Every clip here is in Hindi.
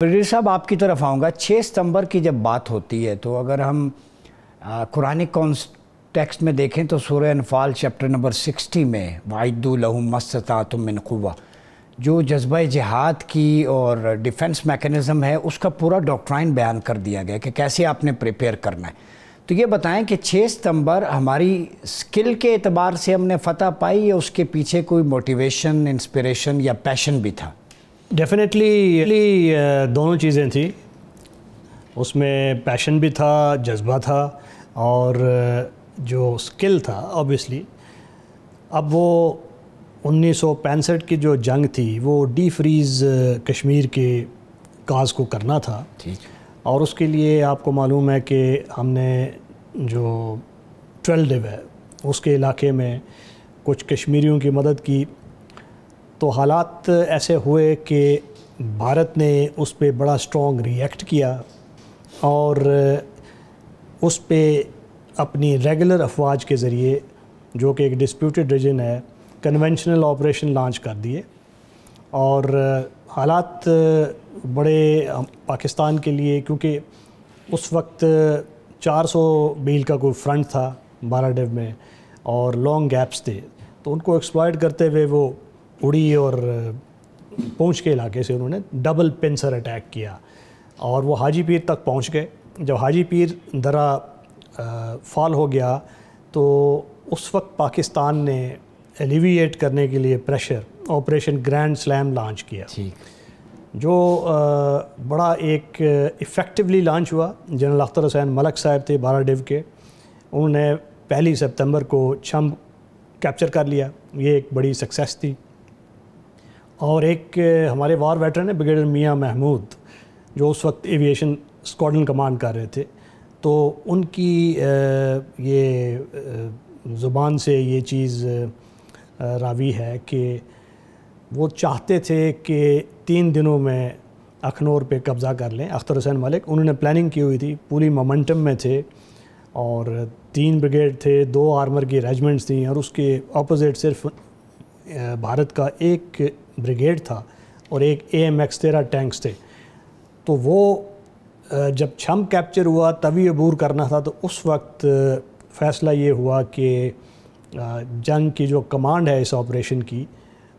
ब्रिटिश साहब आपकी तरफ आऊँगा छः सितंबर की जब बात होती है तो अगर हम कुरानी कॉन्स टेक्स्ट में देखें तो सूर्य अनफाल चैप्टर नंबर सिक्सटी में वाहिदू लहू मस्तता तुम जो जज्बा जिहाद की और डिफेंस मेकनिज़म है उसका पूरा डॉक्ट्राइन बयान कर दिया गया कि कैसे आपने प्रिपेयर करना है तो ये बताएं कि 6 सितंबर हमारी स्किल के अतबार से हमने फतह पाई या उसके पीछे कोई मोटिवेशन इंस्पिरेशन या पैशन भी था डेफिनेटली uh, दोनों चीज़ें थी उसमें पैशन भी था जज्बा था और uh, जो स्किल था ऑब्वियसली अब वो उन्नीस की जो जंग थी वो डी फ्रीज़ uh, कश्मीर के काज को करना था ठीक और उसके लिए आपको मालूम है कि हमने जो ट्वेल्व है उसके इलाके में कुछ कश्मीरियों की मदद की तो हालात ऐसे हुए कि भारत ने उस पर बड़ा स्ट्रॉन्ग रिएक्ट किया और उस पर अपनी रेगुलर अफवाज के ज़रिए जो कि एक डिस्प्यूटेड रीजन है कन्वेंशनल ऑपरेशन लॉन्च कर दिए और हालात बड़े पाकिस्तान के लिए क्योंकि उस वक्त 400 बील का कोई फ्रंट था बाराडेव में और लॉन्ग गैप्स थे तो उनको एक्सप्लॉयट करते हुए वो उड़ी और पूंछ के इलाके से उन्होंने डबल पेंसर अटैक किया और वो हाजी पीर तक पहुंच गए जब हाजी पीर दरा फॉल हो गया तो उस वक्त पाकिस्तान ने एलिविएट करने के लिए pressure operation Grand Slam launch किया जो बड़ा एक इफ़ेक्टिवली लॉन्च हुआ जनरल अख्तर हुसैन मलक साहब थे बारा डिव के उन्होंने पहली सितंबर को छम कैप्चर कर लिया ये एक बड़ी सक्सेस थी और एक हमारे वॉर वेटरन है ब्रिगेडियर मियाँ महमूद जो उस वक्त एविएशन स्क्वाडन कमांड कर रहे थे तो उनकी ये ज़ुबान से ये चीज़ रावी है कि वो चाहते थे कि तीन दिनों में अखनूर पे कब्ज़ा कर लें अख्तर हुसैन मलिक उन्होंने प्लानिंग की हुई थी पूरी मोमेंटम में थे और तीन ब्रिगेड थे दो आर्मर की रेजमेंट्स थी और उसके अपोजिट सिर्फ भारत का एक ब्रिगेड था और एक ए एम एक्स तेरह टैंक्स थे तो वो जब छम कैप्चर हुआ तभी अबूर करना था तो उस वक्त फ़ैसला ये हुआ कि जंग की जो कमांड है इस ऑपरेशन की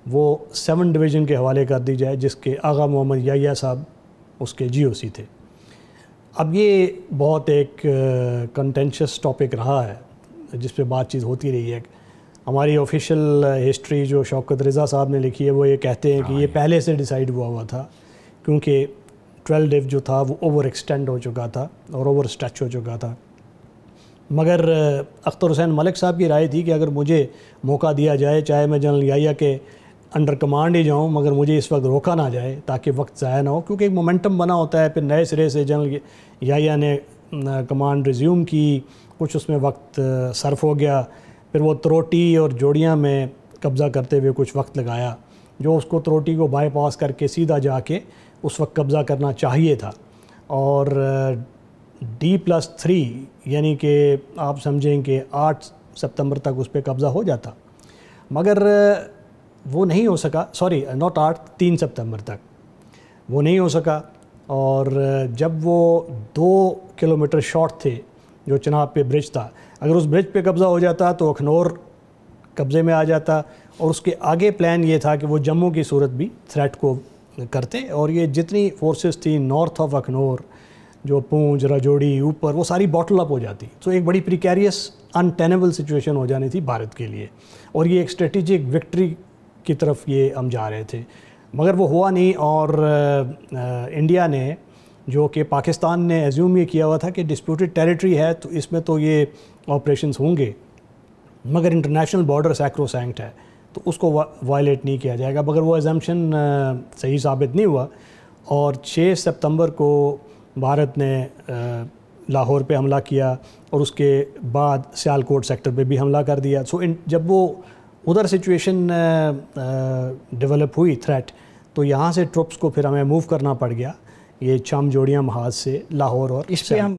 वो सेवन डिवीज़न के हवाले कर दी जाए जिसके आगा मोहम्मद याया साहब उसके जीओसी थे अब ये बहुत एक कंटेंशस टॉपिक रहा है जिस पर बातचीत होती रही है हमारी ऑफिशियल हिस्ट्री uh, जो शौकत रज़ा साहब ने लिखी है वो ये कहते हैं कि हाँ, ये पहले से डिसाइड हुआ हुआ था क्योंकि ट्वेल्व डेफ जो था वो ओवर एक्सटेंड हो चुका था और ओवर स्ट्रेच हो चुका था मगर uh, अख्तर हुसैन मलिक साहब की राय थी कि अगर मुझे मौका दिया जाए चाहे मैं जनरल याया के अंडर कमांड ही जाऊं मगर मुझे इस वक्त रोका ना जाए ताकि वक्त ज़ाया ना हो क्योंकि एक मोमेंटम बना होता है फिर नए सिरे से जनरल याया ने कमांड uh, रिज्यूम की कुछ उसमें वक्त सर्फ हो गया फिर वो त्रोटी और जोड़ियाँ में कब्ज़ा करते हुए कुछ वक्त लगाया जो उसको त्रोटी को बाईपास करके सीधा जाके उस वक्त कब्ज़ा करना चाहिए था और डी प्लस थ्री यानी कि आप समझें कि आठ सितंबर तक उस पर कब्ज़ा हो जाता मगर वो नहीं हो सका सॉरी नॉट आठ तीन सितंबर तक वो नहीं हो सका और जब वो दो किलोमीटर शॉर्ट थे जो चनाब पे ब्रिज था अगर उस ब्रिज पे कब्ज़ा हो जाता तो अखनौर कब्ज़े में आ जाता और उसके आगे प्लान ये था कि वो जम्मू की सूरत भी थ्रेट को करते और ये जितनी फोर्सेस थी नॉर्थ ऑफ अखनौर जो पूंज रजौड़ी ऊपर वो सारी बॉटल अप हो जाती तो एक बड़ी प्रिकेरियस अनटेनेबल सिचुएशन हो जानी थी भारत के लिए और ये एक स्ट्रेटिजिक विक्ट्री की तरफ ये हम जा रहे थे मगर वो हुआ नहीं और आ, इंडिया ने जो कि पाकिस्तान ने एज्यूम ये किया हुआ था कि डिस्प्यूटेड टेरिटरी है तो इसमें तो ये ऑपरेशन होंगे मगर इंटरनेशनल बॉर्डर सैक्रोसैंक्ट है तो उसको वायलेट नहीं किया जाएगा मगर वो एजम्पन सही साबित नहीं हुआ और 6 सितंबर को भारत ने लाहौर पे हमला किया और उसके बाद सियालकोट सेक्टर पे भी हमला कर दिया सो जब वो उधर सिचुएशन डेवलप हुई थ्रेट तो यहाँ से ट्रुप्स को फिर हमें मूव करना पड़ गया ये चम जोड़िया महाज से लाहौर और इस पर हम